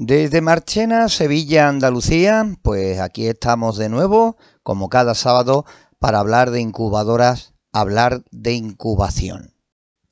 Desde Marchena, Sevilla, Andalucía, pues aquí estamos de nuevo, como cada sábado, para hablar de incubadoras, hablar de incubación.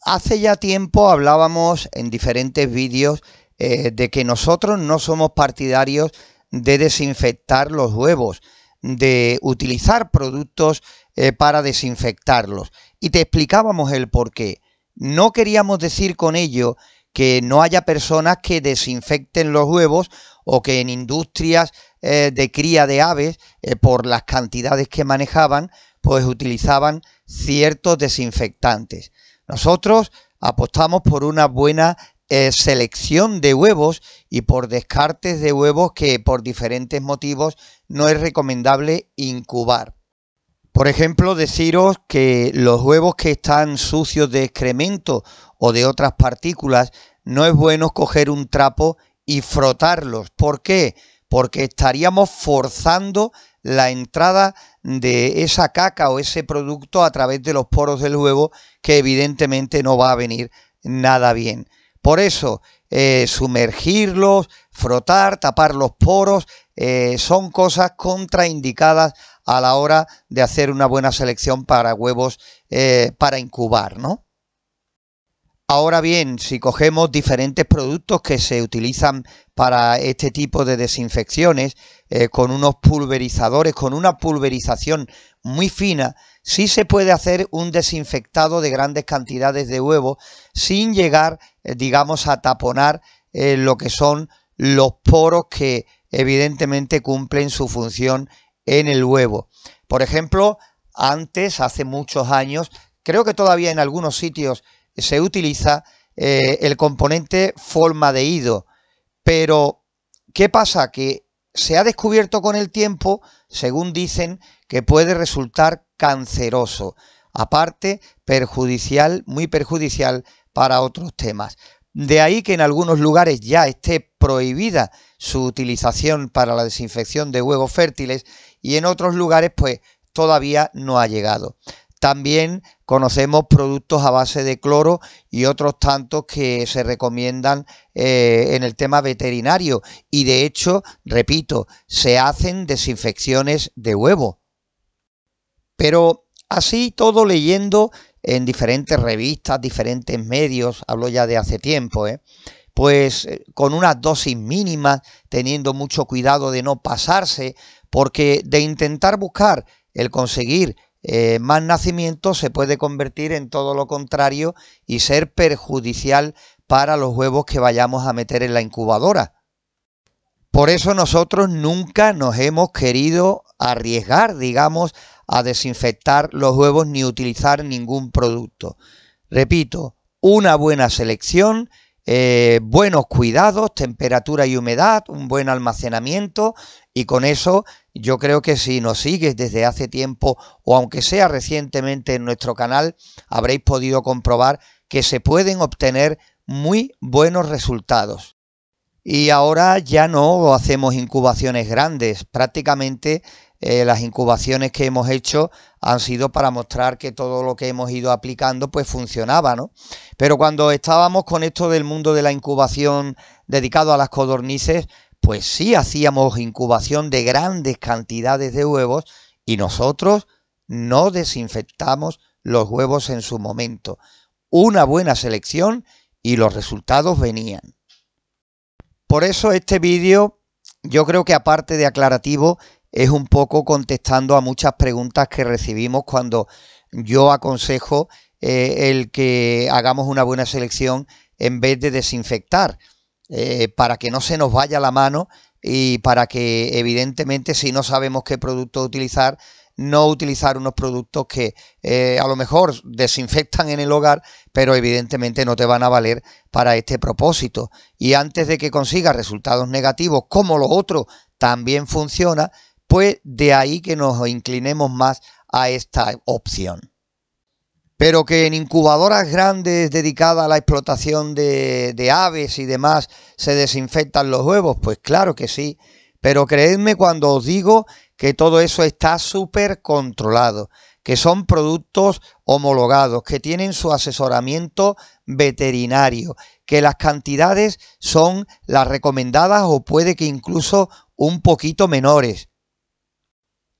Hace ya tiempo hablábamos en diferentes vídeos eh, de que nosotros no somos partidarios de desinfectar los huevos, de utilizar productos eh, para desinfectarlos. Y te explicábamos el por qué. No queríamos decir con ello que no haya personas que desinfecten los huevos o que en industrias eh, de cría de aves, eh, por las cantidades que manejaban, pues utilizaban ciertos desinfectantes. Nosotros apostamos por una buena eh, selección de huevos y por descartes de huevos que por diferentes motivos no es recomendable incubar. Por ejemplo, deciros que los huevos que están sucios de excremento o de otras partículas, no es bueno coger un trapo y frotarlos. ¿Por qué? Porque estaríamos forzando la entrada de esa caca o ese producto a través de los poros del huevo que evidentemente no va a venir nada bien. Por eso, eh, sumergirlos, frotar, tapar los poros, eh, son cosas contraindicadas a la hora de hacer una buena selección para huevos eh, para incubar, ¿no? Ahora bien, si cogemos diferentes productos que se utilizan para este tipo de desinfecciones, eh, con unos pulverizadores, con una pulverización muy fina, sí se puede hacer un desinfectado de grandes cantidades de huevo, sin llegar, eh, digamos, a taponar eh, lo que son los poros que evidentemente cumplen su función en el huevo. Por ejemplo, antes, hace muchos años, creo que todavía en algunos sitios se utiliza eh, el componente forma de ido, Pero, ¿qué pasa? Que se ha descubierto con el tiempo, según dicen, que puede resultar canceroso. Aparte, perjudicial, muy perjudicial para otros temas. De ahí que en algunos lugares ya esté prohibida su utilización para la desinfección de huevos fértiles y en otros lugares pues todavía no ha llegado. También conocemos productos a base de cloro y otros tantos que se recomiendan eh, en el tema veterinario. Y de hecho, repito, se hacen desinfecciones de huevo. Pero así todo leyendo en diferentes revistas, diferentes medios, hablo ya de hace tiempo, ¿eh? pues eh, con unas dosis mínimas, teniendo mucho cuidado de no pasarse, porque de intentar buscar el conseguir eh, más nacimiento se puede convertir en todo lo contrario y ser perjudicial para los huevos que vayamos a meter en la incubadora. Por eso nosotros nunca nos hemos querido arriesgar, digamos, a desinfectar los huevos ni utilizar ningún producto. Repito, una buena selección, eh, buenos cuidados, temperatura y humedad, un buen almacenamiento y con eso yo creo que si nos sigues desde hace tiempo o aunque sea recientemente en nuestro canal, habréis podido comprobar que se pueden obtener muy buenos resultados. Y ahora ya no hacemos incubaciones grandes, prácticamente eh, las incubaciones que hemos hecho han sido para mostrar que todo lo que hemos ido aplicando pues funcionaba, Pero cuando estábamos con esto del mundo de la incubación dedicado a las codornices, pues sí hacíamos incubación de grandes cantidades de huevos y nosotros no desinfectamos los huevos en su momento. Una buena selección y los resultados venían. Por eso este vídeo yo creo que aparte de aclarativo es un poco contestando a muchas preguntas que recibimos cuando yo aconsejo eh, el que hagamos una buena selección en vez de desinfectar. Eh, para que no se nos vaya la mano y para que evidentemente si no sabemos qué producto utilizar, no utilizar unos productos que eh, a lo mejor desinfectan en el hogar, pero evidentemente no te van a valer para este propósito. Y antes de que consigas resultados negativos, como lo otro también funciona, pues de ahí que nos inclinemos más a esta opción pero que en incubadoras grandes dedicadas a la explotación de, de, aves y demás se desinfectan los huevos, pues claro que sí, pero creedme cuando os digo que todo eso está súper controlado, que son productos homologados, que tienen su asesoramiento veterinario, que las cantidades son las recomendadas o puede que incluso un poquito menores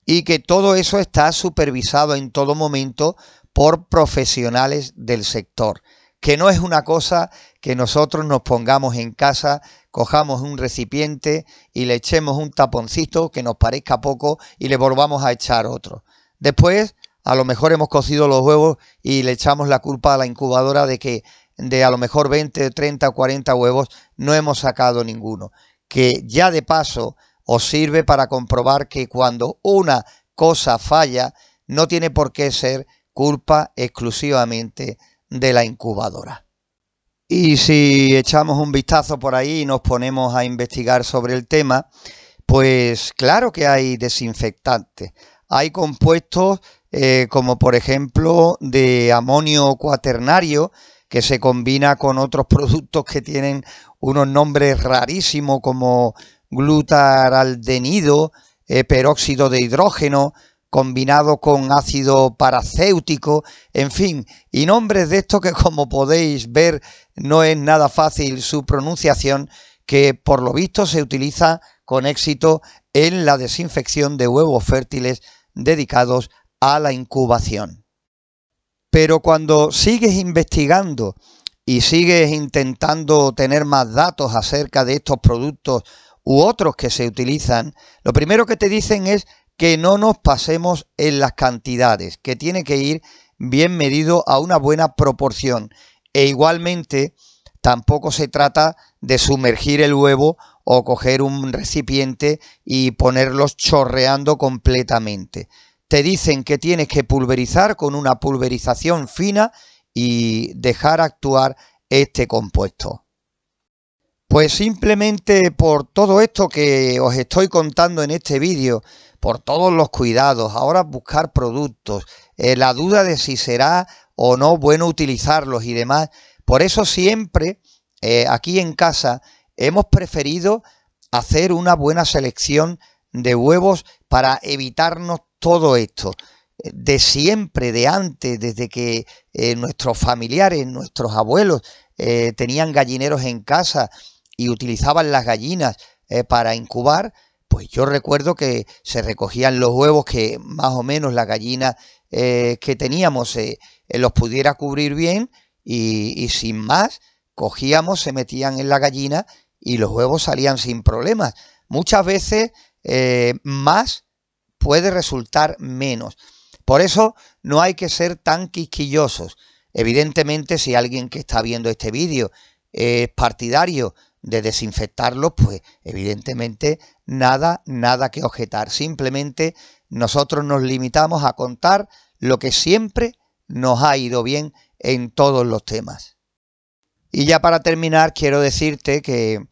y que todo eso está supervisado en todo momento por profesionales del sector, que no es una cosa que nosotros nos pongamos en casa, cojamos un recipiente y le echemos un taponcito que nos parezca poco y le volvamos a echar otro. Después, a lo mejor hemos cocido los huevos y le echamos la culpa a la incubadora de que de a lo mejor 20, 30 o 40 huevos no hemos sacado ninguno. Que ya de paso os sirve para comprobar que cuando una cosa falla, no tiene por qué ser culpa exclusivamente de la incubadora. Y si echamos un vistazo por ahí y nos ponemos a investigar sobre el tema, pues claro que hay desinfectantes. Hay compuestos eh, como por ejemplo de amonio cuaternario que se combina con otros productos que tienen unos nombres rarísimos como glutaraldenido, eh, peróxido de hidrógeno, combinado con ácido paracéutico, en fin, y nombres de esto que como podéis ver no es nada fácil su pronunciación, que por lo visto se utiliza con éxito en la desinfección de huevos fértiles dedicados a la incubación. Pero cuando sigues investigando y sigues intentando tener más datos acerca de estos productos u otros que se utilizan, lo primero que te dicen es que no nos pasemos en las cantidades, que tiene que ir bien medido a una buena proporción. E igualmente, tampoco se trata de sumergir el huevo o coger un recipiente y ponerlos chorreando completamente. Te dicen que tienes que pulverizar con una pulverización fina y dejar actuar este compuesto. Pues simplemente por todo esto que os estoy contando en este vídeo por todos los cuidados, ahora buscar productos, eh, la duda de si será o no bueno utilizarlos y demás. Por eso siempre eh, aquí en casa hemos preferido hacer una buena selección de huevos para evitarnos todo esto. Eh, de siempre, de antes, desde que nuestros familiares, nuestros abuelos tenían gallineros en casa y utilizaban las gallinas para incubar, pues yo recuerdo que se recogían los huevos que más o menos la gallina eh, que teníamos eh, eh, los pudiera cubrir bien y, sin más cogíamos, se metían en la gallina y los huevos salían sin problemas. Muchas veces más puede resultar menos. Por eso no hay que ser tan quisquillosos. Evidentemente, si alguien que está viendo este vídeo es partidario de desinfectarlos, pues evidentemente nada, nada que objetar. Simplemente nosotros nos limitamos a contar lo que siempre nos ha ido bien en todos los temas. Y ya para terminar, quiero decirte que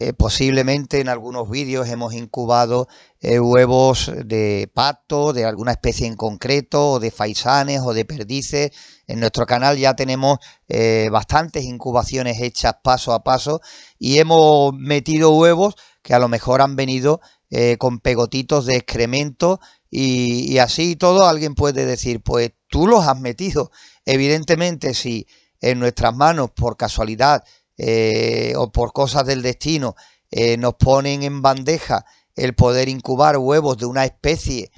eh, posiblemente en algunos vídeos hemos incubado eh, huevos de pato, de alguna especie en concreto, o de faisanes o de perdices. En nuestro canal ya tenemos eh, bastantes incubaciones hechas paso a paso y hemos metido huevos que a lo mejor han venido con pegotitos de excremento y, así todo alguien puede decir, pues tú los has metido. Evidentemente si en nuestras manos por casualidad eh, o por cosas del destino eh, nos ponen en bandeja el poder incubar huevos de una especie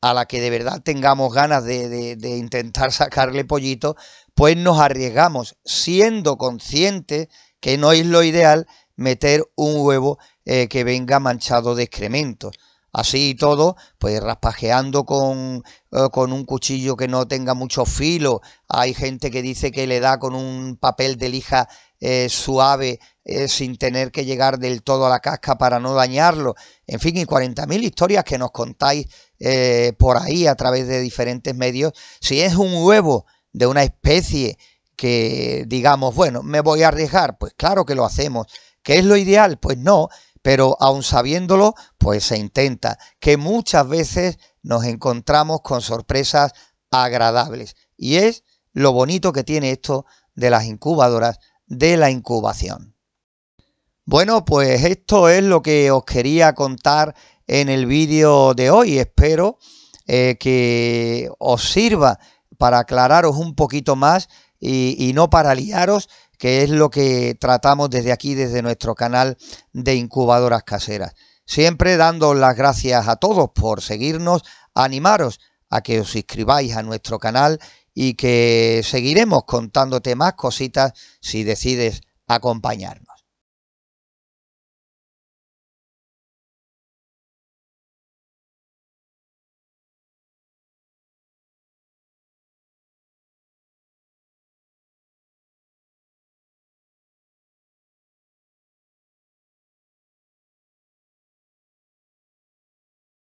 a la que de verdad tengamos ganas de, intentar sacarle pollito, pues nos arriesgamos, siendo conscientes que no es lo ideal meter un huevo eh, que venga manchado de excrementos. Así y todo, pues raspajeando con, con, un cuchillo que no tenga mucho filo. Hay gente que dice que le da con un papel de lija eh, suave eh, sin tener que llegar del todo a la casca para no dañarlo. En fin, y 40.000 historias que nos contáis eh, por ahí a través de diferentes medios. Si es un huevo de una especie que digamos, bueno, me voy a arriesgar, pues claro que lo hacemos. ¿Qué es lo ideal? Pues no, pero aún sabiéndolo, pues se intenta, que muchas veces nos encontramos con sorpresas agradables. Y es lo bonito que tiene esto de las incubadoras de la incubación. Bueno, pues esto es lo que os quería contar en el vídeo de hoy. Espero eh, que os sirva para aclararos un poquito más y, y no para liaros, que es lo que tratamos desde aquí, desde nuestro canal de incubadoras caseras. Siempre dando las gracias a todos por seguirnos, animaros a que os inscribáis a nuestro canal y que seguiremos contándote más cositas si decides acompañarnos.